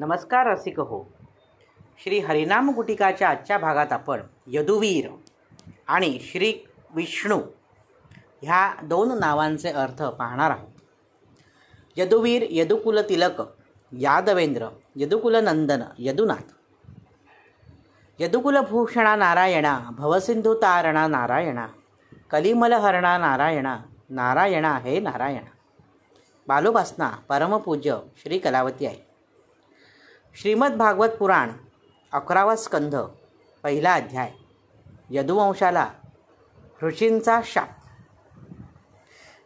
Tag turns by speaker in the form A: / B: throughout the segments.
A: नमस्कार रसिक हो श्री हरिनाम गुटिकाच्या आजच्या भागात आपण यदुवीर आणि श्री विष्णू ह्या दोन नावांचे अर्थ पाहणार आहोत यदुवीर यदुकुल तिलक यादवेंद्र यदुकुल नंदन यदुनाथ यदुकुलभूषणा नारायणा तारणा नारायणा कलिमलहरणा नारायणा नारायणा हे नारायणा बालोपासना परमपूज्य श्री कलावती आहे श्रीमद भागवत पुराण अकरावा स्कंध पहिला अध्याय यदुवंशाला ऋषींचा शाप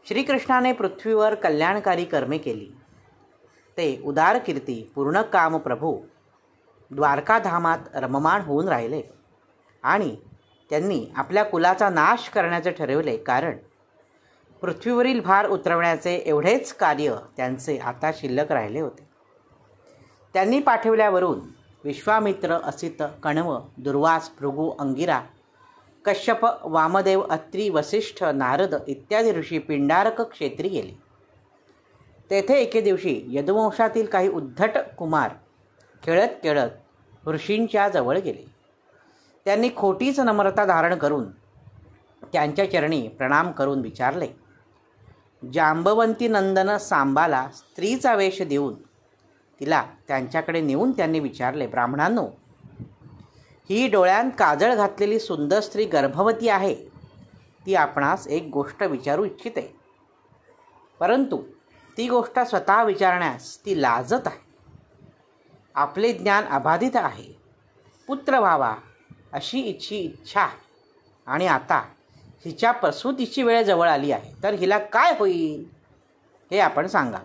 A: श्रीकृष्णाने पृथ्वीवर कल्याणकारी कर्मे केली ते उदार कीर्ती पूर्ण काम प्रभू द्वारकाधामात रममाण होऊन राहिले आणि त्यांनी आपल्या कुलाचा नाश करण्याचे ठरवले कारण पृथ्वीवरील भार उतरवण्याचे एवढेच कार्य त्यांचे आता शिल्लक राहिले होते त्यांनी पाठविल्यावरून विश्वामित्र असित कण्व दुर्वास भृगू अंगिरा कश्यप वामदेव अत्री वसिष्ठ नारद इत्यादी ऋषी पिंडारक क्षेत्री गेले तेथे एके दिवशी यदुवंशातील काही उद्धट कुमार खेळत खेळत ऋषींच्या जवळ गेले त्यांनी खोटीच नम्रता धारण करून त्यांच्या चरणी प्रणाम करून विचारले जांबवंती नंदन सांबाला स्त्रीचा वेश देऊन तिला त्यांच्याकडे नेऊन त्यांनी विचारले ब्राह्मणांनो ही डोळ्यात काजळ घातलेली सुंदर स्त्री गर्भवती आहे ती आपणास एक गोष्ट विचारू इच्छिते परंतु ती गोष्ट स्वतः विचारण्यास ती लाजत आहे आपले ज्ञान अबाधित आहे पुत्र व्हावा अशी इच्छी इच्छा आणि आता हिच्या प्रसूतीची वेळ जवळ आली आहे तर हिला काय होईल हे आपण सांगा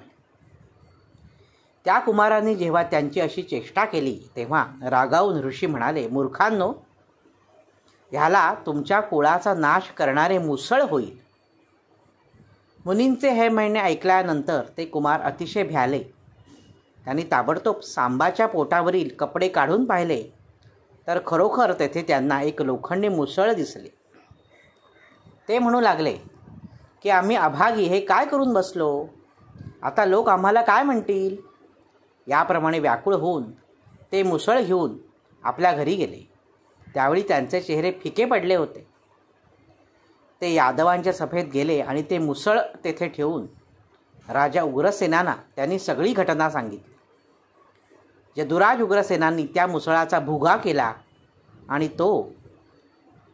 A: त्या कुमाराने जेव्हा त्यांची अशी चेष्टा केली तेव्हा रागावून ऋषी म्हणाले मूर्खांनो ह्याला तुमच्या कुळाचा नाश करणारे मुसळ होईल मुनींचे हे म्हणणे ऐकल्यानंतर ते कुमार अतिशय भ्याले त्यांनी ताबडतोब सांबाच्या पोटावरील कपडे काढून पाहिले तर खरोखर तेथे त्यांना एक लोखंडी मुसळ दिसले ते म्हणू लागले की आम्ही अभागी हे काय करून बसलो आता लोक आम्हाला काय म्हणतील याप्रमाणे व्याकुळ होऊन ते मुसळ घेऊन आपल्या घरी गेले त्यावेळी त्यांचे चेहरे फिके पडले होते ते यादवांच्या सभेत गेले आणि ते मुसळ तेथे ठेवून राजा उग्रसेनांना त्यांनी सगळी घटना सांगितली दुराज उग्रसेनांनी त्या मुसळाचा भुगा केला आणि तो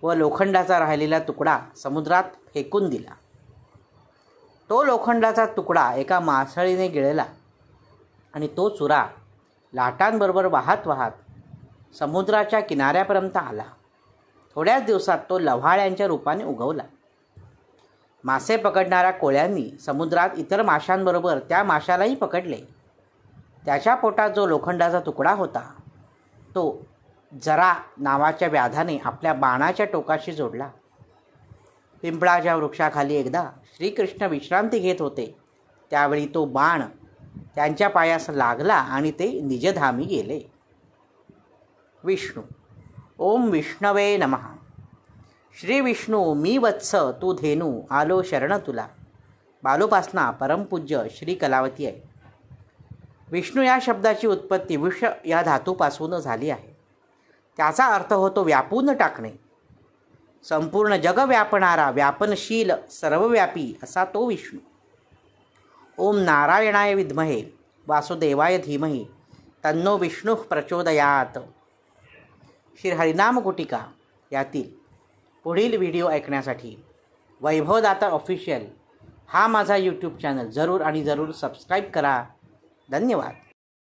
A: व लोखंडाचा राहिलेला तुकडा समुद्रात फेकून दिला तो लोखंडाचा तुकडा एका मासळीने गिळला आणि तो चुरा लाटांबरोबर वाहत वाहत समुद्राच्या किनाऱ्यापर्यंत आला थोड्याच दिवसात तो लव्हाळ्यांच्या रूपाने उगवला मासे पकडणाऱ्या कोळ्यांनी समुद्रात इतर माशांबरोबर त्या माशालाही पकडले त्याच्या पोटात जो लोखंडाचा तुकडा होता तो जरा नावाच्या व्याधाने आपल्या बाणाच्या टोकाशी जोडला पिंपळाच्या वृक्षाखाली एकदा श्रीकृष्ण विश्रांती घेत होते त्यावेळी तो बाण त्यांच्या पायास लागला आणि ते निजधामी गेले विष्णू ओम विष्णवे नम श्री विष्णू मी वत्स तू धेनू आलो शरण तुला बालोपासना परमपूज्य श्री कलावती आहे विष्णू या शब्दाची उत्पत्ती विष या धातूपासून झाली आहे त्याचा अर्थ होतो व्यापून टाकणे संपूर्ण जग व्यापणारा व्यापनशील सर्वव्यापी असा तो विष्णू ओम नारायणाय विद्महे वासुदेवाय धीमही तन्नो विष्णु प्रचोदयात श्री हरिनाम यातील पुढील व्हिडिओ ऐकण्यासाठी वैभवदाता ऑफिशियल हा माझा यूट्यूब चॅनल जरूर आणि जरूर सबस्क्राईब करा धन्यवाद